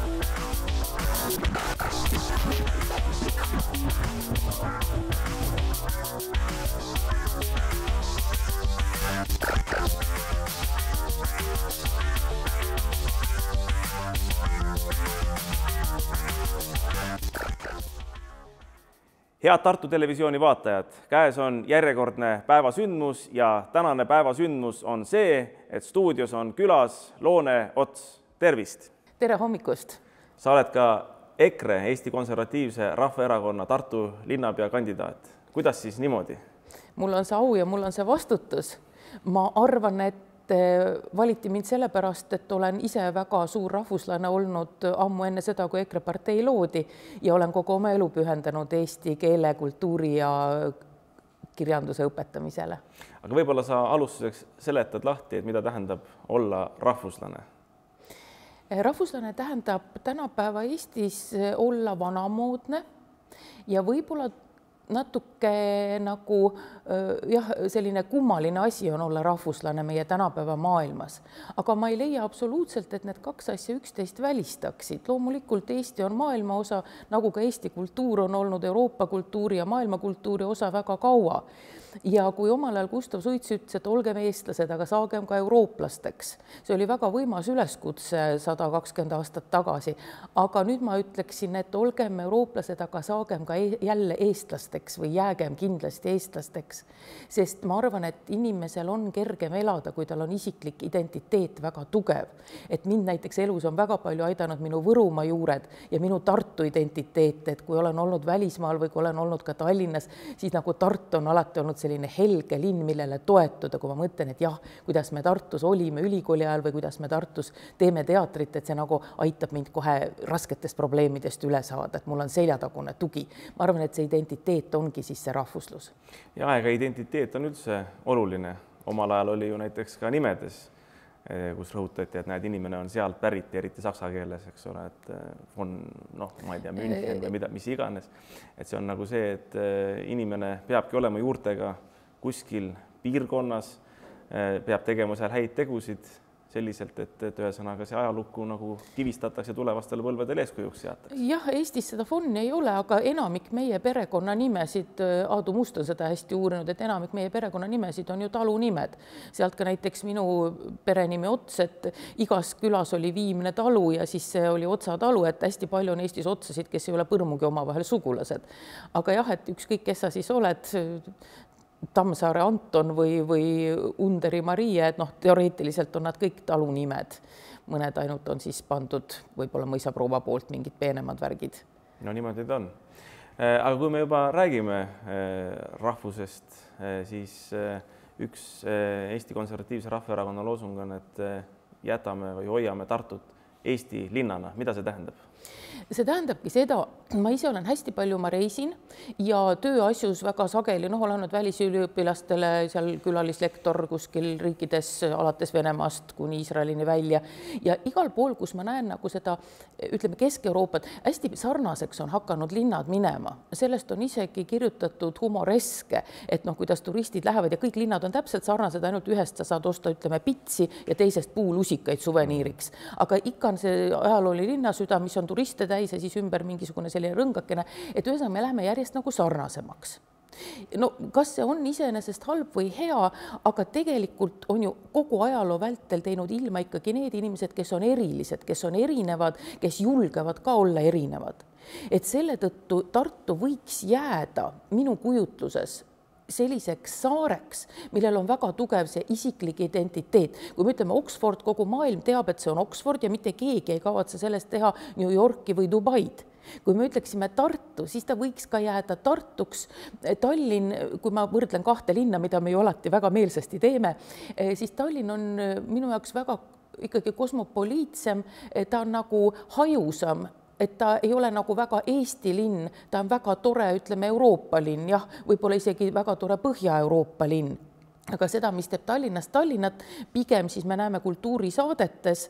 head Tartu Televisiooni vaatajad, käes on järjekordne päevasündmus ja tänane päevasündmus on see, et stuudios on külas Loone Ots, tervist tere hommikust! sa oled ka EKRE, Eesti Konservatiivse Rahvaerakonna Tartu linnapea kandidaat. kuidas siis niimoodi? mul on see au ja mul on see vastutus. ma arvan, et eh, valiti mind sellepärast, et olen ise väga suur rahvuslane olnud ammu enne seda, kui EKRE partei loodi ja olen kogu oma elu pühendanud eesti keele, kultuuri ja kirjanduse õpetamisele. aga võib-olla sa alustuseks seletad lahti, et mida tähendab olla rahvuslane Eh, rahvuslane tähendab tänapäeva Eestis eh, olla vanamoodne ja võib-olla natuke nagu eh, jah, selline kummaline asi on olla rahvuslane meie tänapäeva maailmas, aga ma ei leia absoluutselt, et need kaks asja üksteist välistaksid. loomulikult Eesti on maailma osa, nagu ka Eesti kultuur on olnud Euroopa kultuuri ja maailmakultuuri osa väga kaua ja kui omal ajal Gustav Suits ütles, et olgem eestlased, aga saagem ka eurooplasteks, see oli väga võimas üleskutse sada kakskümmend aastat tagasi, aga nüüd ma ütleksin, et olgem eurooplased, aga saagem ka e jälle eestlasteks või jäägem kindlasti eestlasteks, sest ma arvan, et inimesel on kergem elada, kui tal on isiklik identiteet väga tugev. et mind näiteks elus on väga palju aidanud minu Võrumaa juured ja minu Tartu identiteet, et kui olen olnud välismaal või kui olen olnud ka Tallinnas, siis nagu Tartu on alati olnud olnud selline helge linn, millele toetuda, kui ma mõtlen, et jah, kuidas me Tartus olime ülikooli ajal või kuidas me Tartus teeme teatrit, et see nagu aitab mind kohe rasketest probleemidest üle saada, et mul on seljatagune tugi. ma arvan, et see identiteet ongi siis see rahvuslus. ja, ega identiteet on üldse oluline, omal ajal oli ju näiteks ka nimedes Eh, kus rõhutati, et näed, inimene on sealt pärit ja eriti saksa keeles, eks ole, et eh, on noh, ma ei tea, München või mida, mis iganes. et see on nagu see, et eh, inimene peabki olema juurtega kuskil piirkonnas, peab tegema seal häid tegusid selliselt, et, et ühesõnaga see ajalukku nagu kivistatakse tulevastele põlvedele eeskujuks seatakse. jah, Eestis seda fonni ei ole, aga enamik meie perekonnanimesid, äh, Aadu Must on seda hästi uurinud, et enamik meie perekonnanimesid on ju talunimed, sealt ka näiteks minu perenimi Ots, et igas külas oli viimne talu ja siis see oli Otsa talu, et hästi palju on Eestis otsasid, kes ei ole põrmugi omavahel sugulased. aga jah, et ükskõik, kes sa siis oled, Tammsaare Anton või, või Underi Maria, et noh, teoreetiliselt on nad kõik talunimed, mõned ainult on siis pandud võib-olla mõisaproua poolt mingid peenemad värgid. no niimoodi ta on. Äh, aga kui me juba räägime äh, rahvusest, äh, siis üks Eesti Konservatiivse Rahvaerakonna loosung on, et jätame või hoiame Tartut Eesti linnana, mida see tähendab? see tähendabki seda, ma ise olen hästi palju, ma reisin ja tööasjus väga sageli, noh, olen olnud välisüliõpilastele seal külalislektor kuskil riikides alates Venemaast kuni Iisraelini välja ja igal pool, kus ma näen nagu seda, ütleme, Kesk-Euroopat, hästi sarnaseks on hakanud linnad minema, sellest on isegi kirjutatud humoreske, et noh, kuidas turistid lähevad ja kõik linnad on täpselt sarnased, ainult ühest sa saad osta, ütleme, pitsi ja teisest puulusikaid suveniiriks, aga ikka on see ajalooline linnasüda, mis on turiste täis ja siis ümber mingisugune selline selline rõngakene, et ühesõnaga me läheme järjest nagu sarnasemaks no kas see on iseenesest halb või hea, aga tegelikult on ju kogu ajaloo vältel teinud ilma ikkagi need inimesed, kes on erilised, kes on erinevad, kes julgevad ka olla erinevad. et selle tõttu Tartu võiks jääda minu kujutluses selliseks saareks, millel on väga tugev see isiklik identiteet. kui me ütleme Oxford, kogu maailm teab, et see on Oxford ja mitte keegi ei kavatse sellest teha New Yorki või Dubaid kui me ütleksime Tartu, siis ta võiks ka jääda Tartuks. Tallinn, kui ma võrdlen kahte linna, mida me ju alati väga meelsasti teeme, eh, siis Tallinn on eh, minu jaoks väga ikkagi kosmopoliitsem, eh, ta on nagu hajusam et ta ei ole nagu väga Eesti linn, ta on väga tore, ütleme Euroopa linn, jah, võib-olla isegi väga tore Põhja-Euroopa linn aga seda, mis teeb Tallinnast Tallinnat, pigem siis me näeme kultuurisaadetes,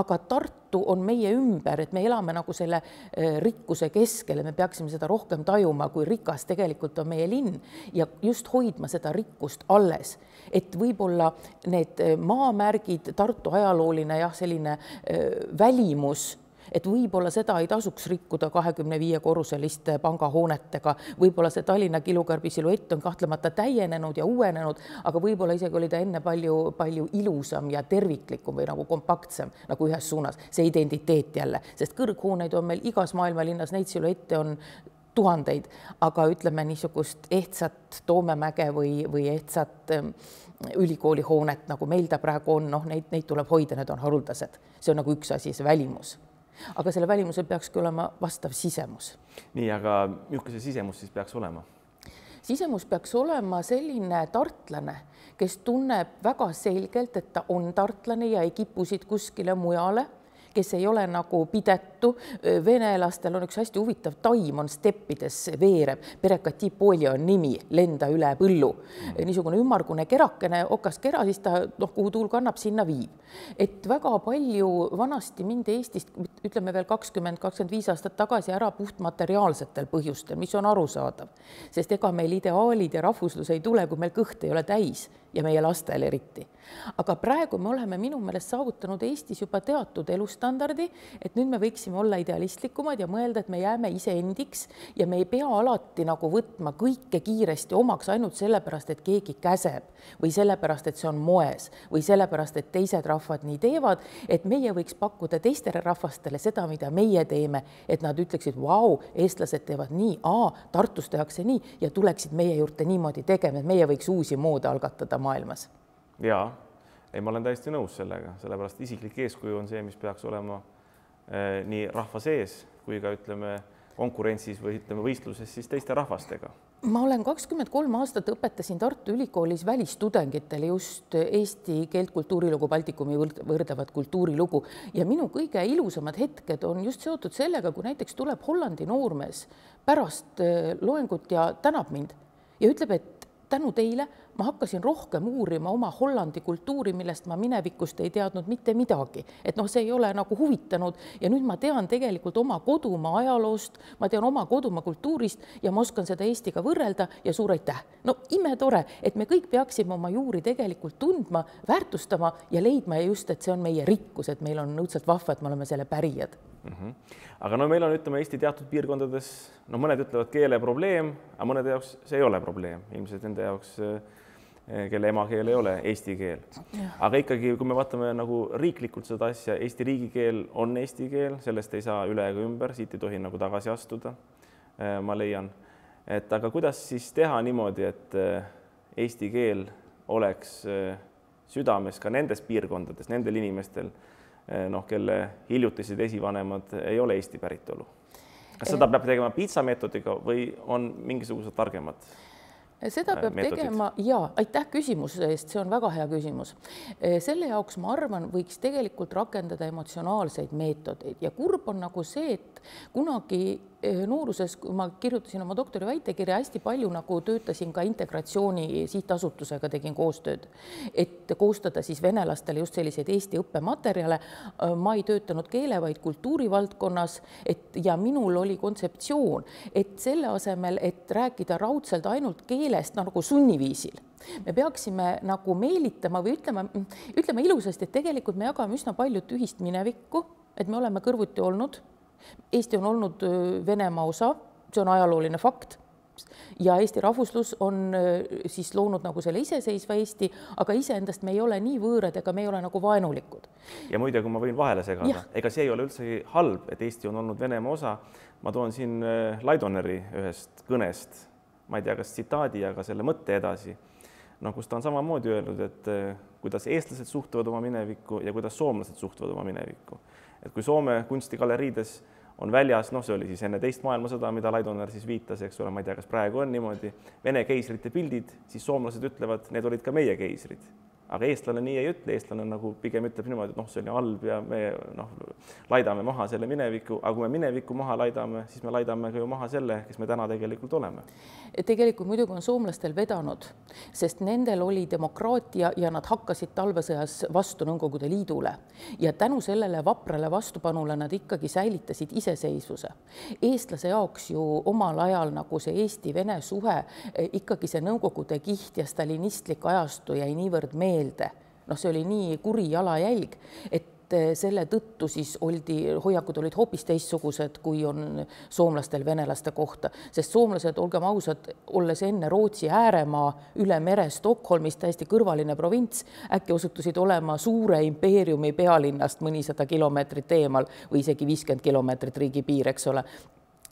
aga Tartu on meie ümber, et me elame nagu selle äh, rikkuse keskel ja me peaksime seda rohkem tajuma, kui rikas tegelikult on meie linn ja just hoidma seda rikkust alles. et võib-olla need äh, maamärgid, Tartu ajalooline jah, selline äh, välimus et võib-olla seda ei tasuks rikkuda kahekümne viie korruseliste pangahoonetega, võib-olla see Tallinna kilukarbi siluett on kahtlemata täienenud ja uuenenud, aga võib-olla isegi oli ta enne palju, palju ilusam ja terviklikum või nagu kompaktsem nagu ühes suunas, see identiteet jälle, sest kõrghooneid on meil igas maailma linnas, neid siluette on tuhandeid, aga ütleme niisugust ehtsat Toomemäge või, või ehtsat ähm, ülikooli hoonet, nagu meil ta praegu on, noh, neid, neid tuleb hoida, need on haruldased, see on nagu üks asi, see välimus aga selle välimusel peakski olema vastav sisemus. nii, aga milline see sisemus siis peaks olema? sisemus peaks olema selline tartlane, kes tunneb väga selgelt, et ta on tartlane ja ei kipu siit kuskile mujale kes ei ole nagu pidetu. venelastel on üks hästi huvitav taim on steppides veereb, perekatipoli on nimi, lenda üle põllu mm. -hmm. niisugune ümmargune kerakene, okas kera, siis ta noh, kuhu tuul kannab, sinna viib. et väga palju vanasti mindi Eestist, ütleme veel kakskümmend, kakskümmend viis aastat tagasi ära puhtmateriaalsetel põhjustel, mis on arusaadav, sest ega meil ideaalid ja rahvuslus ei tule, kui meil kõht ei ole täis ja meie lastel eriti. aga praegu me oleme minu meelest saavutanud Eestis juba teatud elust standardi, et nüüd me võiksime olla idealistlikumad ja mõelda, et me jääme iseendiks ja me ei pea alati nagu võtma kõike kiiresti omaks ainult sellepärast, et keegi käseb või sellepärast, et see on moes või sellepärast, et teised rahvad nii teevad, et meie võiks pakkuda teistele rahvastele seda, mida meie teeme, et nad ütleksid, vau, eestlased teevad nii, Tartus tehakse nii ja tuleksid meie juurde niimoodi tegema, et meie võiks uusi moode algatada maailmas. jaa ei, ma olen täiesti nõus sellega, sellepärast isiklik eeskuju on see, mis peaks olema eh, nii rahva sees kui ka ütleme konkurentsis või ütleme võistluses siis teiste rahvastega. ma olen kakskümmend kolm aastat õpetasin Tartu Ülikoolis välistudengitele just eesti keelt, kultuurilugu, Baltikumi võrdlevat kultuurilugu ja minu kõige ilusamad hetked on just seotud sellega, kui näiteks tuleb Hollandi noormees pärast eh, loengut ja tänab mind ja ütleb, et tänu teile ma hakkasin rohkem uurima oma Hollandi kultuuri, millest ma minevikust ei teadnud mitte midagi, et noh, see ei ole nagu huvitanud ja nüüd ma tean tegelikult oma kodumaa ajaloost, ma tean oma kodumaa kultuurist ja ma oskan seda Eestiga võrrelda ja suur aitäh. no imetore, et me kõik peaksime oma juuri tegelikult tundma, väärtustama ja leidma ja just, et see on meie rikkus, et meil on õudselt vahva, et me oleme selle pärijad mm. -hmm. aga no meil on, ütleme Eesti teatud piirkondades, no mõned ütlevad keele probleem, aga mõnede jaoks see ei ole probleem, ilmselt nende jaoks äh, Eh, kelle emakeel ei ole eesti keel. aga ikkagi, kui me vaatame nagu riiklikult seda asja, Eesti riigikeel on eesti keel, sellest ei saa üle ega ümber, siit ei tohi nagu tagasi astuda. Eh, ma leian, et aga kuidas siis teha niimoodi, et eh, eesti keel oleks südames ka nendes piirkondades, nendel inimestel, noh, kelle hiljutised esivanemad ei ole Eesti päritolu. kas seda peab tegema piitsa meetodiga või on mingisugused targemad? seda äh, peab meetodid. tegema ja aitäh küsimuse eest, see on väga hea küsimus. Äh, selle jaoks ma arvan, võiks tegelikult rakendada emotsionaalseid meetodeid ja kurb on nagu see, et kunagi Äh, nooruses, kui ma kirjutasin oma doktoriväitekirja, hästi palju nagu töötasin ka integratsiooni sihtasutusega, tegin koostööd, et koostada siis venelastele just selliseid Eesti õppematerjale. Äh, ma ei töötanud keele, vaid kultuuri valdkonnas, et ja minul oli kontseptsioon, et selle asemel, et rääkida raudselt ainult keelest nagu sunniviisil me peaksime nagu meelitama või ütlema, ütlema ilusasti, et tegelikult me jagame üsna palju tühist minevikku, et me oleme kõrvuti olnud Eesti on olnud Venemaa osa, see on ajalooline fakt ja Eesti rahvuslus on siis loonud nagu selle iseseisva Eesti, aga iseendast me ei ole nii võõrad ega me ei ole nagu vaenulikud. ja muide, kui ma võin vahele segada, ega see ei ole üldse halb, et Eesti on olnud Venemaa osa. ma toon siin Laidoneri ühest kõnest, ma ei tea, kas tsitaadi, aga selle mõtte edasi noh, kus ta on samamoodi öelnud, et eh, kuidas eestlased suhtuvad oma minevikku ja kuidas soomlased suhtuvad oma minevikku. et kui Soome kunstigaleriides on väljas, noh, see oli siis enne teist maailmasõda, mida Laidoner siis viitas, eks ole, ma ei tea, kas praegu on niimoodi, Vene keisrite pildid, siis soomlased ütlevad, need olid ka meie keisrid aga eestlane nii ei ütle, eestlane nagu pigem ütleb niimoodi, et noh, see oli halb ja me noh, laidame maha selle mineviku, aga kui me minevikku maha laidame, siis me laidame ka ju maha selle, kes me täna tegelikult oleme. tegelikult muidugi on soomlastel vedanud, sest nendel oli demokraatia ja nad hakkasid talvesõjas vastu Nõukogude Liidule ja tänu sellele vaprale vastupanule nad ikkagi säilitasid iseseisvuse. eestlase jaoks ju omal ajal nagu see Eesti-Vene suhe eh, ikkagi see Nõukogude kiht ja stalinistlik ajastu jäi niivõrd meelde meelde, noh, see oli nii kuri jalajälg, et eh, selle tõttu siis oldi, hoiakud olid hoopis teistsugused, kui on soomlastel venelaste kohta, sest soomlased, olgem ausad, olles enne Rootsi ääremaa üle mere Stockholmist, täiesti kõrvaline provints, äkki osutusid olema suure impeeriumi pealinnast mõnisada kilomeetrit eemal või isegi viiskümmend kilomeetrit riigipiir, eks ole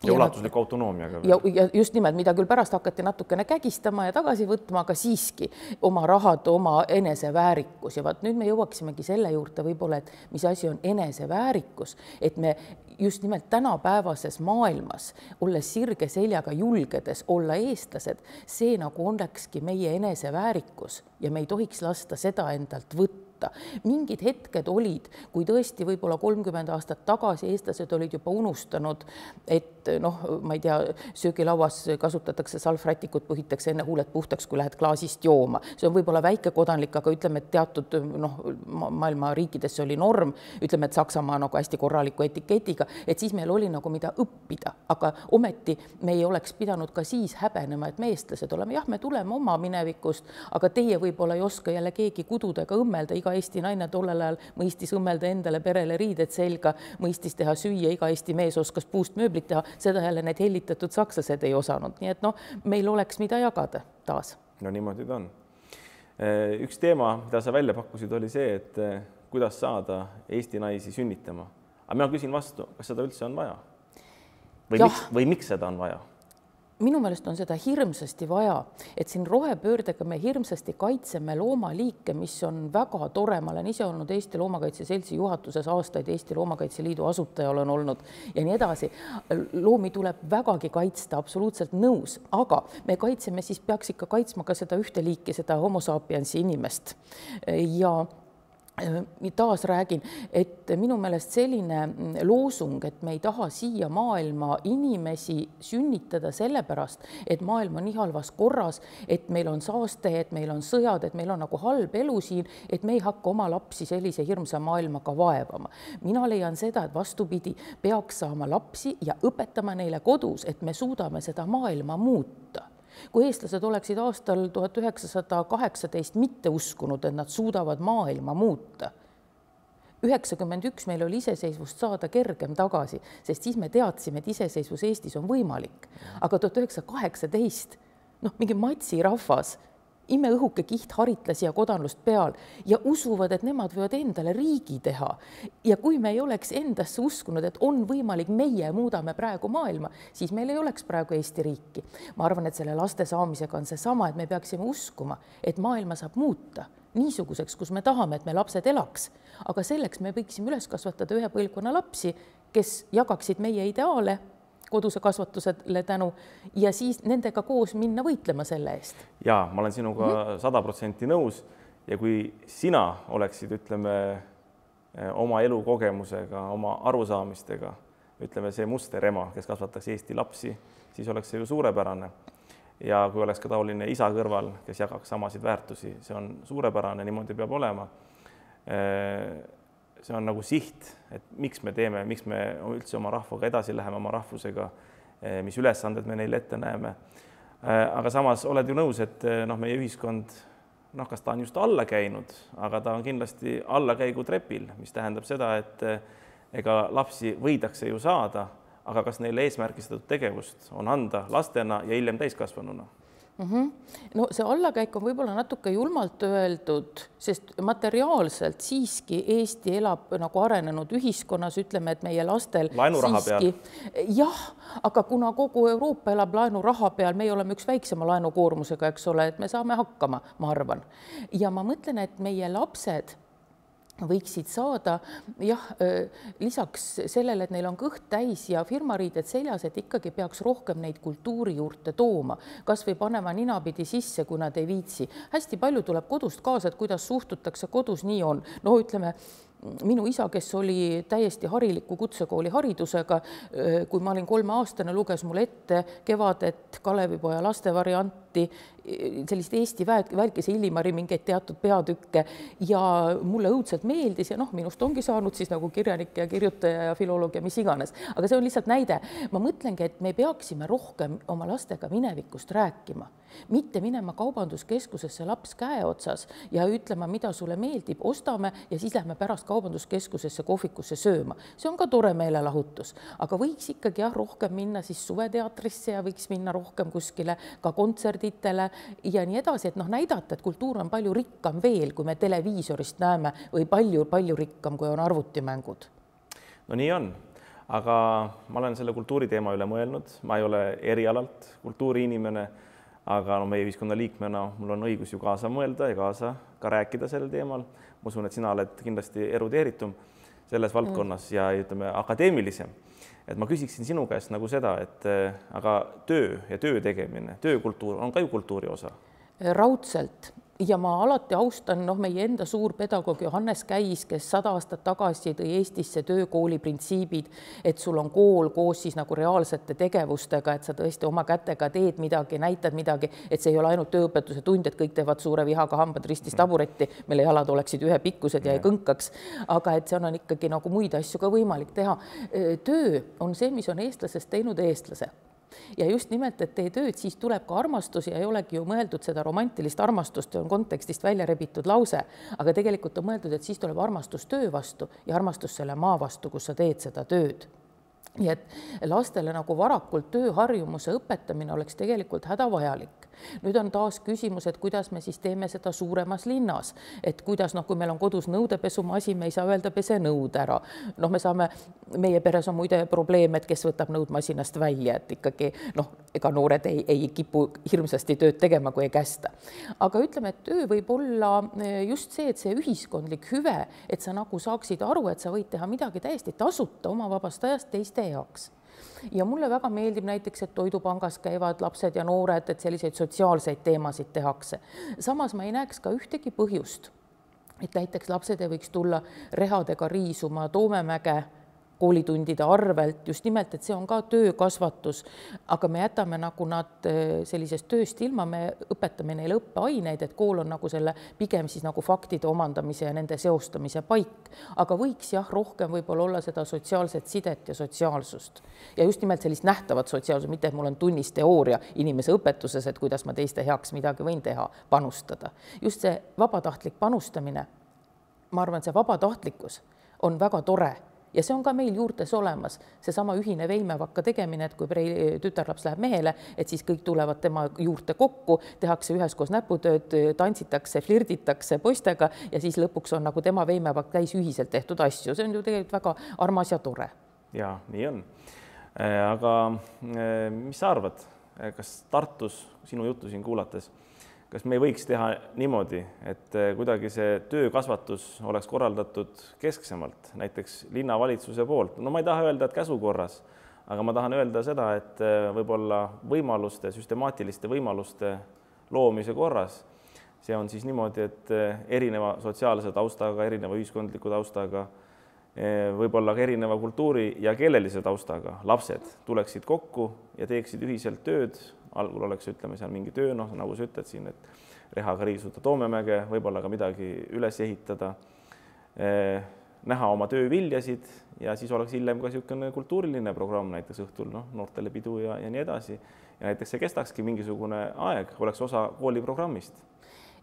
ja ulatusliku autonoomiaga. ja, ja just nimelt, mida küll pärast hakati natukene kägistama ja tagasi võtma, aga siiski oma rahad, oma eneseväärikus ja vot nüüd me jõuaksimegi selle juurde võib-olla, et mis asi on eneseväärikus, et me just nimelt tänapäevases maailmas, olles sirge seljaga, julgedes olla eestlased, see nagu olekski meie eneseväärikus ja me ei tohiks lasta seda endalt võtta võtta. mingid hetked olid, kui tõesti võib-olla kolmkümmend aastat tagasi eestlased olid juba unustanud, et noh, ma ei tea, söögilauas kasutatakse salvrätikut, põhitakse enne huuled puhtaks, kui lähed klaasist jooma. see on võib-olla väike kodanlik, aga ütleme, et teatud noh, maailma riikides see oli norm, ütleme, et Saksamaa nagu hästi korraliku etiketiga, et siis meil oli nagu mida õppida, aga ometi me ei oleks pidanud ka siis häbenema, et me eestlased oleme, jah, me tuleme oma minevikust, aga teie võib-olla ei oska jälle keegi kududa ega õmmelda iga iga Eesti naine tollel ajal mõistis õmmelda endale perele riided selga, mõistis teha süüa, iga Eesti mees oskas puust mööblit teha, seda jälle need hellitatud sakslased ei osanud, nii et noh, meil oleks, mida jagada taas. no niimoodi ta on. Äh, üks teema, mida sa välja pakkusid, oli see, et äh, kuidas saada Eesti naisi sünnitama. aga mina küsin vastu, kas seda üldse on vaja? või ja. miks, või miks seda on vaja? minu meelest on seda hirmsasti vaja, et siin rohepöördega me hirmsasti kaitseme loomaliike, mis on väga tore, ma olen ise olnud Eesti Loomakaitse Seltsi juhatuses aastaid, Eesti Loomakaitse Liidu asutaja olen olnud ja nii edasi. loomi tuleb vägagi kaitsta, absoluutselt nõus, aga me kaitseme, siis peaks ikka kaitsma ka seda ühte liiki, seda homo sapiensi inimest ja Äh, taas räägin, et minu meelest selline mm, loosung, et me ei taha siia maailma inimesi sünnitada sellepärast, et maailm on nii halvas korras, et meil on saaste, et meil on sõjad, et meil on nagu halb elu siin, et me ei hakka oma lapsi sellise hirmsa maailmaga vaevama. mina leian seda, et vastupidi, peaks saama lapsi ja õpetama neile kodus, et me suudame seda maailma muuta kui eestlased oleksid aastal tuhat üheksasada kaheksateist mitte uskunud, et nad suudavad maailma muuta, üheksakümmend üks meil oli iseseisvust saada kergem tagasi, sest siis me teadsime, et iseseisvus Eestis on võimalik. aga tuhat üheksasada kaheksateist, noh, mingi matsirahvas imeõhuke kiht haritlasi ja kodanlust peal ja usuvad, et nemad võivad endale riigi teha. ja kui me ei oleks endasse uskunud, et on võimalik, meie muudame praegu maailma, siis meil ei oleks praegu Eesti riiki. ma arvan, et selle laste saamisega on seesama, et me peaksime uskuma, et maailma saab muuta niisuguseks, kus me tahame, et me lapsed elaks, aga selleks me võiksime üles kasvatada ühe põlvkonna lapsi, kes jagaksid meie ideaale koduse kasvatusele tänu ja siis nendega koos minna võitlema selle eest. ja ma olen sinuga sada protsenti nõus ja kui sina oleksid, ütleme oma elukogemusega, oma arusaamistega, ütleme see musterema, kes kasvataks Eesti lapsi, siis oleks see ju suurepärane. ja kui oleks ka taoline isa kõrval, kes jagaks samasid väärtusi, see on suurepärane, niimoodi peab olema äh, see on nagu siht, et miks me teeme, miks me üldse oma rahvaga edasi läheme, oma rahvusega, eh, mis ülesanded me neile ette näeme. Eh, aga samas oled ju nõus, et eh, noh, meie ühiskond, noh, kas ta on just alla käinud, aga ta on kindlasti allakäigutrepil, mis tähendab seda, et ega lapsi võidakse ju saada, aga kas neile eesmärgistatud tegevust on anda lastena ja hiljem täiskasvanuna mm. -hmm. no see allakäik on võib-olla natuke julmalt öeldud, sest materiaalselt siiski Eesti elab nagu arenenud ühiskonnas, ütleme, et meie lastel laenuraha siiski... peal. jah, aga kuna kogu Euroopa elab laenuraha peal, meie oleme üks väiksema laenukoormusega, eks ole, et me saame hakkama, ma arvan. ja ma mõtlen, et meie lapsed võiksid saada jah, äh, lisaks sellele, et neil on kõht täis ja firmariided seljas, et ikkagi peaks rohkem neid kultuuri juurde tooma, kasvõi panema ninapidi sisse, kui nad ei viitsi. hästi palju tuleb kodust kaasa, et kuidas suhtutakse kodus, nii on, no ütleme minu isa, kes oli täiesti hariliku kutsekooli haridusega, kui ma olin kolmeaastane, luges mulle ette Kevadet, Kalevipoja lastevarianti, sellist Eesti väed, Väikese Illimari mingeid teatud peatükke ja mulle õudselt meeldis ja noh, minust ongi saanud siis nagu kirjanik ja kirjutaja ja filoloog ja mis iganes, aga see on lihtsalt näide. ma mõtlengi, et me peaksime rohkem oma lastega minevikust rääkima mitte minema kaubanduskeskusesse laps käeotsas ja ütlema, mida sulle meeldib, ostame ja siis lähme pärast kaubanduskeskusesse kohvikusse sööma. see on ka tore meelelahutus, aga võiks ikkagi jah, rohkem minna siis suveteatrisse ja võiks minna rohkem kuskile ka kontserditele ja nii edasi, et noh, näidata, et kultuur on palju rikkam veel, kui me televiisorist näeme või palju-palju rikkam, kui on arvutimängud. no nii on aga ma olen selle kultuuriteema üle mõelnud, ma ei ole erialalt kultuuriinimene aga no meie ühiskonna liikmena mul on õigus ju kaasa mõelda ja kaasa ka rääkida sellel teemal. ma usun, et sina oled kindlasti erudeeritum selles valdkonnas mm. ja ütleme, akadeemilisem. et ma küsiksin sinu käest nagu seda, et aga töö ja töö tegemine, töökultuur on ka ju kultuuri osa? raudselt ja ma alati austan, noh, meie enda suur pedagoog Johannes Käis, kes sada aastat tagasi tõi Eestisse töökooli printsiibid, et sul on kool koos siis nagu reaalsete tegevustega, et sa tõesti oma kätega teed midagi, näitad midagi, et see ei ole ainult tööõpetuse tund, et kõik teevad suure vihaga hambad ristis mm. taburetti, mille jalad oleksid ühepikkused ja ei mm. kõnkaks, aga et seal on ikkagi nagu muid asju ka võimalik teha. töö on see, mis on eestlasest teinud eestlase ja just nimelt, et tee tööd, siis tuleb ka armastus ja ei olegi ju mõeldud seda romantilist armastust, on kontekstist välja rebitud lause, aga tegelikult on mõeldud, et siis tuleb armastus töö vastu ja armastus selle maa vastu, kus sa teed seda tööd nii et lastele nagu varakult tööharjumuse õpetamine oleks tegelikult hädavajalik nüüd on taas küsimus, et kuidas me siis teeme seda suuremas linnas, et kuidas noh, kui meil on kodus nõudepesumasin, me ei saa öelda, pese nõud ära. noh, me saame, meie peres on muide probleem, et kes võtab nõud masinast välja, et ikkagi noh, ega noored ei, ei kipu hirmsasti tööd tegema, kui ei kästa. aga ütleme, et töö võib olla eh, just see, et see ühiskondlik hüve, et sa nagu saaksid aru, et sa võid teha midagi täiesti tasuta oma vabast ajast teiste heaks ja mulle väga meeldib näiteks, et Toidupangas käivad lapsed ja noored, et selliseid sotsiaalseid teemasid tehakse. samas ma ei näeks ka ühtegi põhjust, et näiteks lapsed ei võiks tulla rehadega riisuma Toomemäge koolitundide arvelt, just nimelt, et see on ka töökasvatus, aga me jätame nagu nad eh, sellisest tööst ilma, me õpetame neile õppeaineid, et kool on nagu selle pigem siis nagu faktide omandamise ja nende seostamise paik, aga võiks jah, rohkem võib-olla olla seda sotsiaalset sidet ja sotsiaalsust ja just nimelt sellist nähtavat sotsiaalsust, mitte et mul on tunnis teooria inimese õpetuses, et kuidas ma teiste heaks midagi võin teha, panustada. just see vabatahtlik panustamine, ma arvan, see vabatahtlikkus on väga tore ja see on ka meil juurtes olemas, seesama ühine veimevakka tegemine, et kui prei-, tütarlaps läheb mehele, et siis kõik tulevad tema juurte kokku, tehakse üheskoos näputööd, tantsitakse, flirditakse poistega ja siis lõpuks on nagu tema veimevakk täis ühiselt tehtud asju, see on ju tegelikult väga armas ja tore. ja nii on. Äh, aga äh, mis sa arvad, kas Tartus sinu juttu siin kuulates kas me ei võiks teha niimoodi, et eh, kuidagi see töökasvatus oleks korraldatud kesksemalt, näiteks linnavalitsuse poolt, no ma ei taha öelda, et käsu korras, aga ma tahan öelda seda, et eh, võib-olla võimaluste, süstemaatiliste võimaluste loomise korras, see on siis niimoodi, et eh, erineva sotsiaalse taustaga, erineva ühiskondliku taustaga Eh, võib-olla ka erineva kultuuri ja keelelise taustaga lapsed tuleksid kokku ja teeksid ühiselt tööd, algul oleks, ütleme seal mingi töö, noh, nagu sa ütled siin, et rehaga riisuda Toomemäge, võib-olla ka midagi üles ehitada eh,, näha oma tööviljasid ja siis oleks hiljem ka niisugune kultuuriline programm näiteks õhtul, noh, noortele pidu ja, ja nii edasi. ja näiteks see kestakski mingisugune aeg, oleks osa kooliprogrammist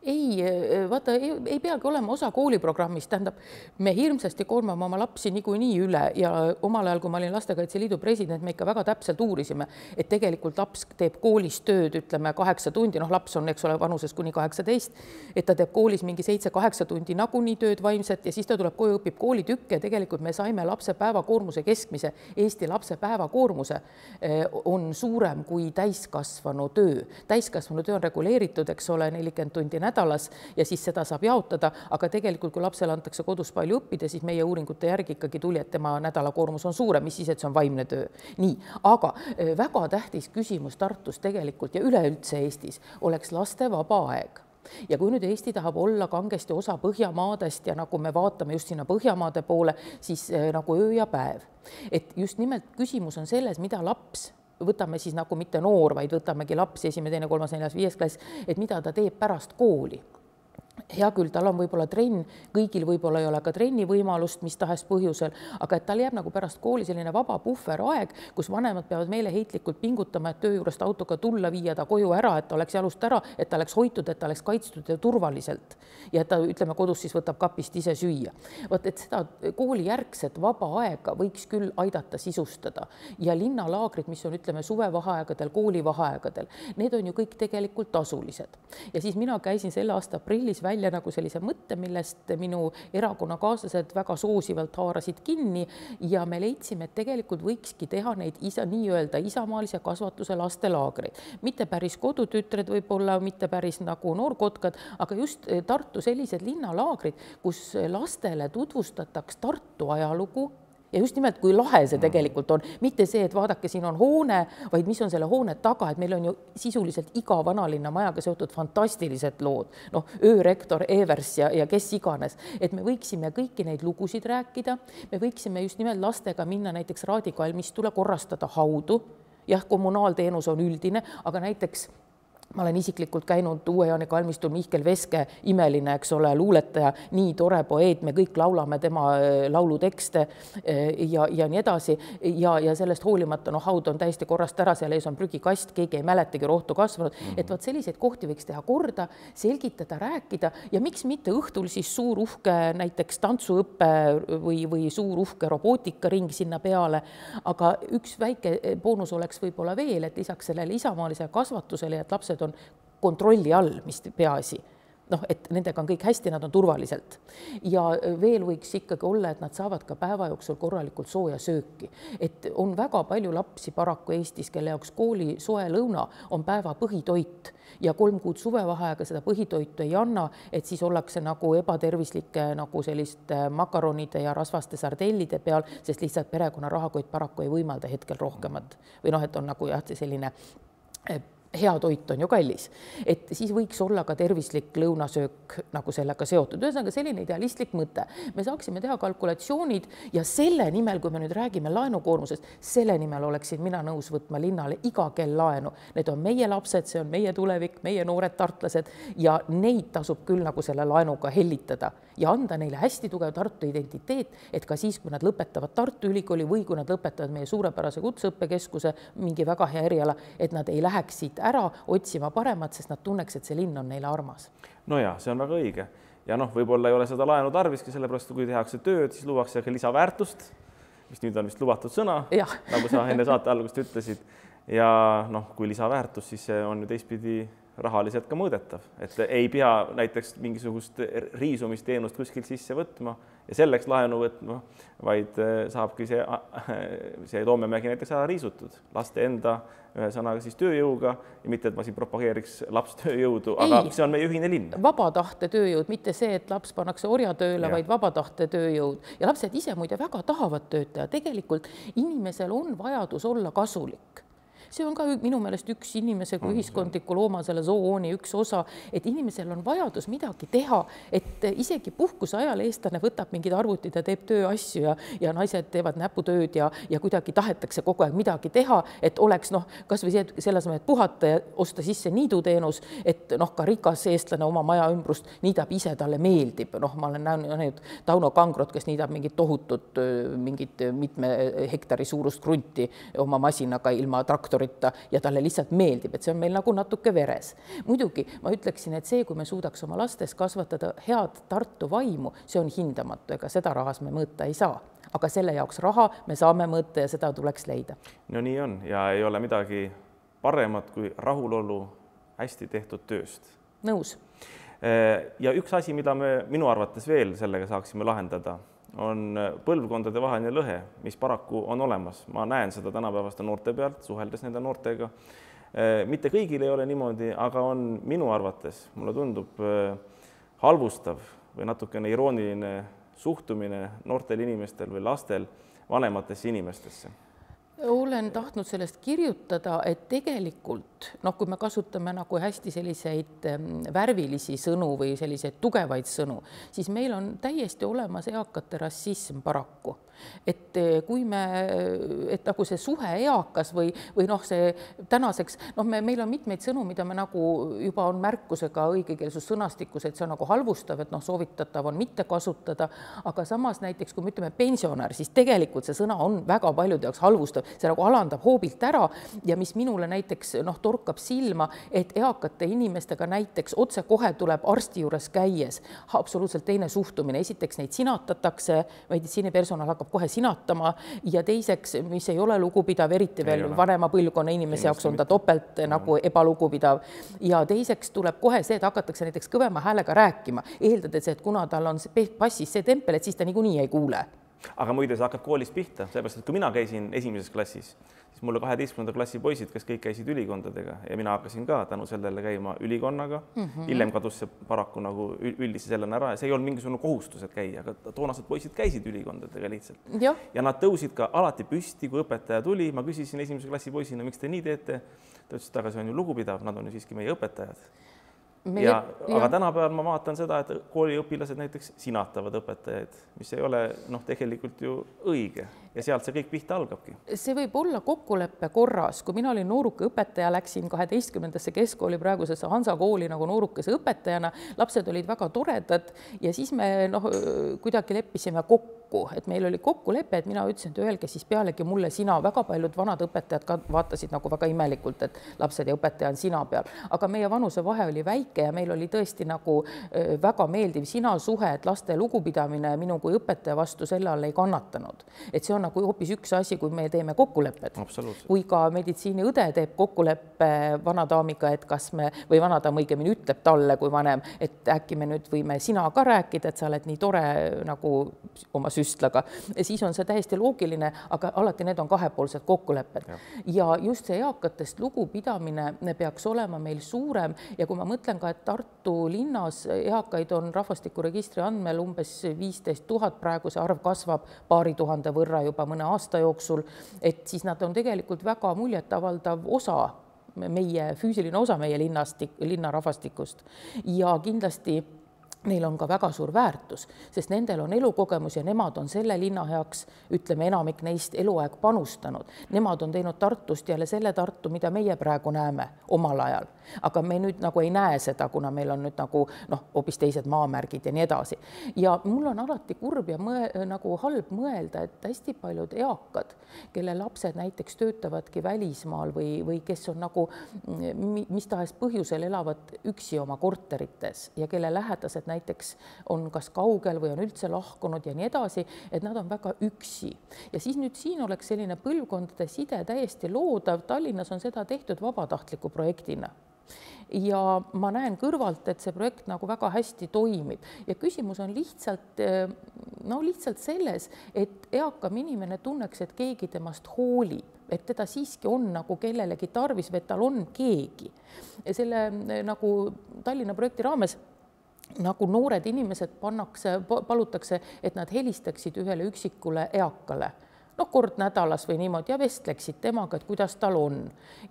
ei, äh, vaata, ei, ei peagi olema osa kooliprogrammist, tähendab, me hirmsasti koormame oma lapsi niikuinii üle ja omal ajal, kui ma olin Lastekaitse Liidu president, me ikka väga täpselt uurisime, et tegelikult laps teeb koolis tööd, ütleme kaheksa tundi, noh, laps on, eks ole, vanuses kuni kaheksateist, et ta teeb koolis mingi seitse-kaheksa tundi nagunii tööd vaimset ja siis ta tuleb koju, õpib koolitükke ja tegelikult me saime lapse päevakoormuse keskmise, Eesti lapse päevakoormuse äh, on suurem kui täiskasvanu töö. täiskasvanu töö on reguleeritud, eks ole, nelikümmend tundi nädalas ja siis seda saab jaotada, aga tegelikult, kui lapsele antakse kodus palju õppida, siis meie uuringute järgi ikkagi tuli, et tema nädalakoormus on suurem, mis siis, et see on vaimne töö. nii, aga väga tähtis küsimus Tartus tegelikult ja üleüldse Eestis oleks laste vaba aeg ja kui nüüd Eesti tahab olla kangesti osa Põhjamaadest ja nagu me vaatame just sinna Põhjamaade poole, siis nagu öö ja päev, et just nimelt küsimus on selles, mida laps võtame siis nagu mitte noor, vaid võtamegi lapsi, esimene, teine, kolmas, neljas, viies klass, et mida ta teeb pärast kooli hea küll, tal on võib-olla trenn, kõigil võib-olla ei ole ka trenni võimalust mis tahes põhjusel, aga et tal jääb nagu pärast kooli selline vaba puhveraeg, kus vanemad peavad meeleheitlikult pingutama, et töö juurest autoga tulla, viia ta koju ära, et ta oleks jalust ära, et ta oleks hoitud, et ta oleks kaitstud ja turvaliselt ja et ta ütleme kodus siis võtab kapist ise süüa. vot et seda koolijärgset vaba aega võiks küll aidata sisustada ja linnalaagrid, mis on, ütleme suvevaheaegadel, koolivaheaegadel, need on ju kõik tegelikult tasulised ja siis mina käisin selle aasta aprillis välja välja nagu sellise mõtte, millest minu erakonnakaaslased väga soosivalt haarasid kinni ja me leidsime, et tegelikult võikski teha neid isa, nii-öelda isamaalise kasvatuse lastelaagreid, mitte päris kodutütred võib-olla, mitte päris nagu noorkotkad, aga just eh, Tartu sellised linnalaagrid, kus lastele tutvustataks Tartu ajalugu ja just nimelt, kui lahe see mm. tegelikult on, mitte see, et vaadake, siin on hoone, vaid mis on selle hoone taga, et meil on ju sisuliselt iga vanalinna majaga seotud fantastilised lood, noh, öörektor Evers ja, ja kes iganes, et me võiksime kõiki neid lugusid rääkida, me võiksime just nimelt lastega minna näiteks Raadi kalmistule korrastada haudu, jah, kommunaalteenus on üldine, aga näiteks ma olen isiklikult käinud Uue-Jaani kalmistul Mihkel Veske, imeline, eks ole, luuletaja, nii tore poeet, me kõik laulame tema äh, laulutekste äh, ja, ja nii edasi ja, ja sellest hoolimata noh, haud on täiesti korrast ära, seal ees on prügikast, keegi ei mäletagi, rohtu kasvanud mm, -hmm. et vot selliseid kohti võiks teha korda, selgitada, rääkida ja miks mitte õhtul siis suur uhke näiteks tantsuõpe või, või suur uhke robootikaring sinna peale. aga üks väike äh, boonus oleks võib-olla veel, et lisaks sellele isamaalisele kasvatusele, et lapsed lapsed on kontrolli all, mis peaasi noh, et nendega on kõik hästi, nad on turvaliselt ja veel võiks ikkagi olla, et nad saavad ka päeva jooksul korralikult sooja sööki, et on väga palju lapsi paraku Eestis, kelle jaoks kooli soe lõuna on päeva põhitoit ja kolm kuud suvevaheaega seda põhitoitu ei anna, et siis ollakse nagu ebatervislike nagu selliste makaronide ja rasvaste sardellide peal, sest lihtsalt perekonna rahakott paraku ei võimalda hetkel rohkemat või noh, et on nagu jah, selline eh, hea toit on ju kallis, et siis võiks olla ka tervislik lõunasöök nagu sellega seotud, ühesõnaga selline idealistlik mõte, me saaksime teha kalkulatsioonid ja selle nimel, kui me nüüd räägime laenukoormusest, selle nimel oleksin mina nõus võtma linnale iga kell laenu, need on meie lapsed, see on meie tulevik, meie noored tartlased ja neid tasub küll nagu selle laenuga hellitada ja anda neile hästi tugev Tartu identiteet, et ka siis, kui nad lõpetavad Tartu Ülikooli või kui nad lõpetavad meie suurepärase kutseõppekeskuse mingi väga hea eriala, et nad ei läheks siit ära otsima paremat, sest nad tunneks, et see linn on neile armas. nojah, see on väga õige ja noh, võib-olla ei ole seda laenu tarviski, sellepärast kui tehakse tööd, siis luuakse ka lisaväärtust, mis nüüd on vist lubatud sõna, nagu sa enne saate algust ütlesid. ja noh, kui lisaväärtus, siis see on ju teistpidi rahaliselt ka mõõdetav, et ei pea näiteks mingisugust riisumisteenust kuskilt sisse võtma ja selleks laenu võtma, vaid eh, saabki see, see Toomemägi näiteks ära riisutud laste enda, ühesõnaga siis tööjõuga ja mitte, et ma siin propageeriks lapstööjõudu, aga see on meie ühine linn. vaba tahte tööjõud, mitte see, et laps pannakse orjatööle, vaid vaba tahte tööjõud ja lapsed ise muide väga tahavad tööd teha, tegelikult inimesel on vajadus olla kasulik see on ka minu meelest üks inimese kui mm, ühiskondliku looma selle zoooni üks osa, et inimesel on vajadus midagi teha, et isegi puhkuse ajal eestlane võtab mingid arvutid ja teeb tööasju ja, ja naised teevad näputööd ja, ja kuidagi tahetakse kogu aeg midagi teha, et oleks noh, kasvõi see, selle asemel, et puhata ja osta sisse niiduteenus, et noh, ka rikas eestlane oma maja ümbrust niidab ise, talle meeldib, noh, ma olen näinud Tauno Kangrot, kes niidab mingit tohutut, mingit mitme hektari suurust krunti oma masinaga ilma traktori doktorita ja talle lihtsalt meeldib, et see on meil nagu natuke veres. muidugi ma ütleksin, et see, kui me suudaks oma lastes kasvatada head Tartu vaimu, see on hindamatu, ega seda rahas me mõõta ei saa aga selle jaoks raha me saame mõõta ja seda tuleks leida. no nii on ja ei ole midagi paremat kui rahulolu hästi tehtud tööst. nõus. Äh, ja üks asi, mida me minu arvates veel sellega saaksime lahendada on äh, põlvkondadevaheline lõhe, mis paraku on olemas, ma näen seda tänapäevaste noorte pealt, suheldes nende noortega. Äh, mitte kõigil ei ole niimoodi, aga on minu arvates, mulle tundub äh, halvustav või natukene irooniline suhtumine noortel inimestel või lastel vanematesse inimestesse olen tahtnud sellest kirjutada, et tegelikult noh, kui me kasutame nagu hästi selliseid värvilisi sõnu või selliseid tugevaid sõnu, siis meil on täiesti olemas eakate rassism paraku et eh, kui me, eh, et nagu see suhe eakas või, või noh, see tänaseks noh, me, meil on mitmeid sõnu, mida me nagu juba on märkusega õigekeelsus sõnastikus, et see on nagu halvustav, et noh, soovitatav on mitte kasutada, aga samas näiteks kui me ütleme pensionär, siis tegelikult see sõna on väga paljude jaoks halvustav, see nagu alandab hoobilt ära ja mis minule näiteks noh, torkab silma, et eakate inimestega näiteks otsekohe tuleb arsti juures käies absoluutselt teine suhtumine, esiteks neid sinatatakse, meditsiinipersonal hakkab hakkab kohe sinatama ja teiseks, mis ei ole lugupidav, eriti ei veel ole. vanema põlvkonna inimese jaoks on ta topelt mm. nagu ebalugupidav ja teiseks tuleb kohe see, et hakatakse näiteks kõvema häälega rääkima, eeldades, et kuna tal on passis see tempel, et siis ta niikuinii ei kuule aga muide, see hakkab koolist pihta, sellepärast et kui mina käisin esimeses klassis, siis mulle kaheteistkümnenda klassi poisid, kes kõik käisid ülikondadega ja mina hakkasin ka tänu sellele käima ülikonnaga mm. -hmm. hiljem kadus see paraku nagu üldise sellena ära ja see ei olnud mingisugune kohustus, et käia, aga toonased poisid käisid ülikondadega lihtsalt. ja nad tõusid ka alati püsti, kui õpetaja tuli, ma küsisin esimese klassi poisina, miks te nii teete. ta ütles, et aga see on ju lugupidav, nad on ju siiski meie õpetajad meie, ja, ja aga tänapäeval ma vaatan seda, et kooliõpilased näiteks sinatavad õpetajaid, mis ei ole noh, tegelikult ju õige ja sealt see kõik pihta algabki. see võib olla kokkuleppe korras, kui mina olin nooruke õpetaja, läksin kaheteistkümnendasse keskkooli, praegusesse Hansa kooli nagu noorukese õpetajana, lapsed olid väga toredad ja siis me noh, kuidagi leppisime kokku, et meil oli kokkulepe, et mina ütlesin, et öelge siis pealegi mulle sina, väga paljud vanad õpetajad ka vaatasid nagu väga imelikult, et lapsed ja õpetaja on sina peal, aga meie vanusevahe oli väike ja meil oli tõesti nagu väga meeldiv sina suhe, et laste lugupidamine minu kui õpetaja vastu selle all ei kannatanud, et see on nagu hoopis üks asi, kui me teeme kokkulepped. kui ka meditsiiniõde teeb kokkuleppe vanadaamiga, et kas me või vanadaam õigemini ütleb talle kui vanem, et äkki me nüüd võime sina ka rääkida, et sa oled nii tore nagu oma süstlaga, siis on see täiesti loogiline, aga alati need on kahepoolsed kokkulepped ja, ja just see eakatest lugupidamine peaks olema meil suurem ja kui ma mõtlen ka, et Tartu linnas eakaid on rahvastikuregistri andmel umbes viisteist tuhat, praegu see arv kasvab paari tuhande võrra juba mõne aasta jooksul, et siis nad on tegelikult väga muljetavaldav osa meie füüsiline osa meie linnastik, linnarahvastikust ja kindlasti neil on ka väga suur väärtus, sest nendel on elukogemus ja nemad on selle linna heaks, ütleme, enamik neist eluaeg panustanud. Nemad on teinud Tartust jälle selle Tartu, mida meie praegu näeme omal ajal aga me nüüd nagu ei näe seda, kuna meil on nüüd nagu noh, hoopis teised maamärgid ja nii edasi. ja mul on alati kurb ja mõe, nagu halb mõelda, et hästi paljud eakad, kelle lapsed näiteks töötavadki välismaal või, või kes on nagu mm, mis tahes põhjusel elavad üksi oma korterites ja kelle lähedased näiteks on kas kaugel või on üldse lahkunud ja nii edasi, et nad on väga üksi ja siis nüüd siin oleks selline põlvkondade side täiesti loodav, Tallinnas on seda tehtud vabatahtliku projektina ja ma näen kõrvalt, et see projekt nagu väga hästi toimib ja küsimus on lihtsalt eh, no lihtsalt selles, et eakam inimene tunneks, et keegi temast hoolib et teda siiski on nagu kellelegi tarvis või et tal on keegi. selle eh, nagu Tallinna projekti raames nagu noored inimesed pannakse, palutakse, et nad helistaksid ühele üksikule eakale noh, kord nädalas või niimoodi ja vestleksid temaga, et kuidas tal on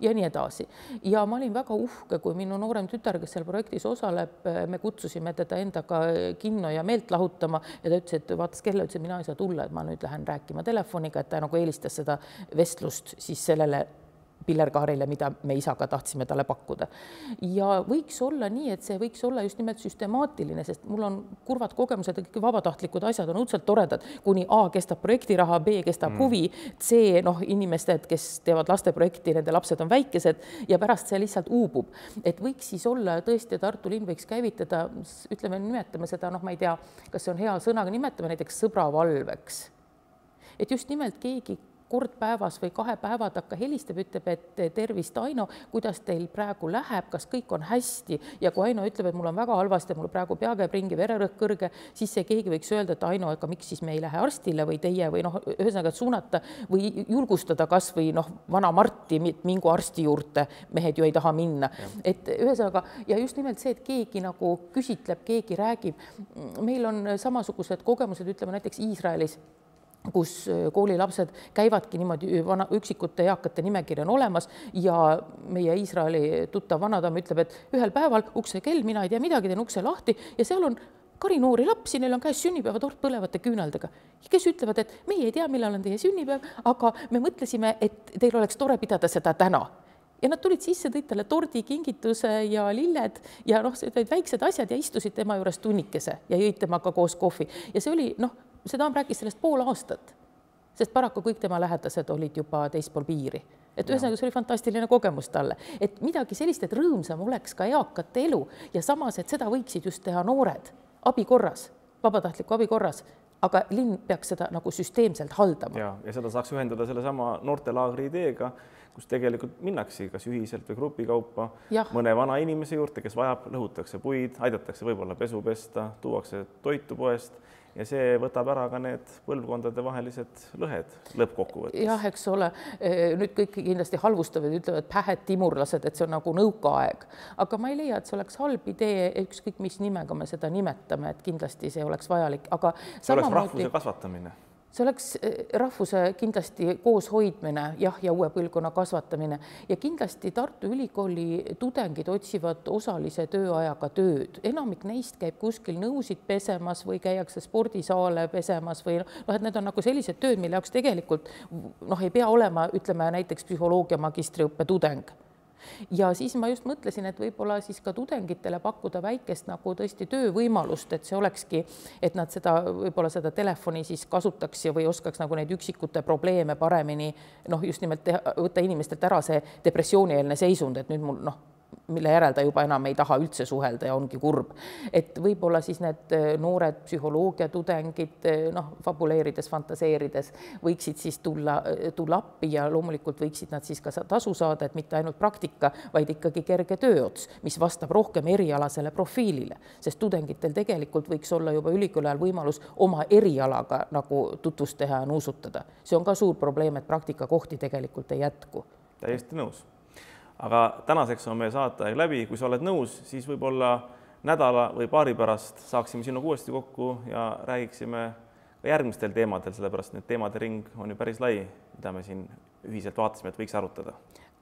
ja nii edasi. ja ma olin väga uhke, kui minu noorem tütar, kes seal projektis osaleb, me kutsusime teda endaga kinno ja meelt lahutama ja ta ütles, et vaatas kella, ütles, et mina ei saa tulla, et ma nüüd lähen rääkima telefoniga, et ta nagu eelistas seda vestlust siis sellele pillerkaarile, mida me isaga tahtsime talle pakkuda. ja võiks olla nii, et see võiks olla just nimelt süstemaatiline, sest mul on kurvad kogemused, kõik vabatahtlikud asjad on õudselt toredad, kuni A kestab projektiraha, B kestab mm. huvi, C noh, inimesed, kes teevad lasteprojekti, nende lapsed on väikesed ja pärast see lihtsalt uubub. et võiks siis olla tõesti, Tartu linn võiks käivitada, ütleme, nimetame seda, noh, ma ei tea, kas see on hea sõnaga, nimetame näiteks sõbravalveks. et just nimelt keegi kord päevas või kahe päeva taga helistab, ütleb, et eh, tervist, Aino, kuidas teil praegu läheb, kas kõik on hästi ja kui Aino ütleb, et mul on väga halvasti, mul praegu pea käib ringi, vererõhk kõrge, siis see keegi võiks öelda, et Aino, aga miks siis me ei lähe arstile või teie või noh, ühesõnaga suunata või julgustada kasvõi noh, vana Marti, mingu arsti juurde, mehed ju ei taha minna, et ühesõnaga ja just nimelt see, et keegi nagu küsitleb, keegi räägib. meil on samasugused kogemused, ütleme näiteks Iisraelis kus koolilapsed käivadki niimoodi, vana, üksikute eakate nimekiri on olemas ja meie Iisraeli tuttav vanadaam ütleb, et ühel päeval uksekell, mina ei tea midagi, teen ukse lahti ja seal on karinoori lapsi, neil on käes sünnipäevatort põlevate küünaldega, kes ütlevad, et meie ei tea, millal on teie sünnipäev, aga me mõtlesime, et teil oleks tore pidada seda täna ja nad tulid sisse, tõid talle tordi, kingituse ja lilled ja noh, need väiksed asjad ja istusid tema juures tunnikese ja jõid temaga koos kohvi ja see oli noh see daam rääkis sellest pool aastat, sest paraku kõik tema lähedased olid juba teispool piiri et ühesõnaga, see oli fantastiline kogemus talle, et midagi sellist, et rõõmsam oleks ka eakate elu ja samas, et seda võiksid just teha noored abi korras, vabatahtliku abi korras, aga linn peaks seda nagu süsteemselt haldama. ja, ja seda saaks ühendada sellesama noortelaagri ideega, kus tegelikult minnakse kas ühiselt või grupikaupa ja. mõne vana inimese juurde, kes vajab, lõhutakse puid, aidatakse võib-olla pesu pesta, tuuakse toitu poest ja see võtab ära ka need põlvkondadevahelised lõhed lõppkokkuvõttes. jah, eks ole, e, nüüd kõik kindlasti halvustavad, ütlevad pähed, timurlased, et see on nagu nõukaaeg, aga ma ei leia, et see oleks halb idee, ükskõik mis nimega me seda nimetame, et kindlasti see oleks vajalik, aga. see oleks rahvuse kasvatamine see oleks eh, rahvuse kindlasti kooshoidmine, jah, ja uue põlvkonna kasvatamine ja kindlasti Tartu Ülikooli tudengid otsivad osalise tööajaga tööd, enamik neist käib kuskil nõusid pesemas või käiakse spordisaale pesemas või noh, et need on nagu sellised tööd, mille jaoks tegelikult noh, ei pea olema, ütleme näiteks psühholoogia magistriõppe tudeng ja siis ma just mõtlesin, et võib-olla siis ka tudengitele pakkuda väikest nagu tõesti töövõimalust, et see olekski, et nad seda võib-olla seda telefoni siis kasutaks ja, või oskaks nagu neid üksikute probleeme paremini noh, just nimelt teha, võtta inimestelt ära see depressioonieelne seisund, et nüüd mul noh mille järel ta juba enam ei taha üldse suhelda ja ongi kurb. et võib-olla siis need äh, noored psühholoogiatudengid äh, noh, fabuleerides, fantaseerides võiksid siis tulla, äh, tulla appi ja loomulikult võiksid nad siis ka tasu saada, et mitte ainult praktika, vaid ikkagi kerge tööots, mis vastab rohkem erialasele profiilile, sest tudengitel tegelikult võiks olla juba ülikooli ajal võimalus oma erialaga nagu tutvust teha ja nuusutada. see on ka suur probleem, et praktikakohti tegelikult ei jätku. täiesti nõus aga tänaseks on meie saateaeg läbi, kui sa oled nõus, siis võib-olla nädala või paari pärast saaksime sinuga uuesti kokku ja räägiksime ka järgmistel teemadel, sellepärast need teemade ring on ju päris lai, mida me siin ühiselt vaatasime, et võiks arutada.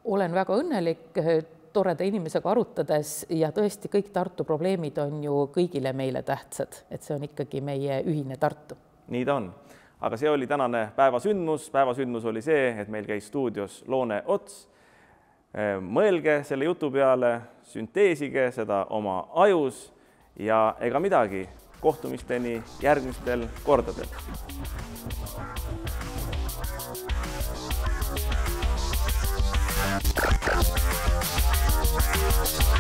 olen väga õnnelik eh, toreda inimesega arutades ja tõesti kõik Tartu probleemid on ju kõigile meile tähtsad, et see on ikkagi meie ühine Tartu. nii ta on, aga see oli tänane päevasündmus, päevasündmus oli see, et meil käis stuudios Loone Ots Äh, mõelge selle jutu peale, sünteesige seda oma ajus ja ega midagi, kohtumisteni järgmistel kordadel. Thank you.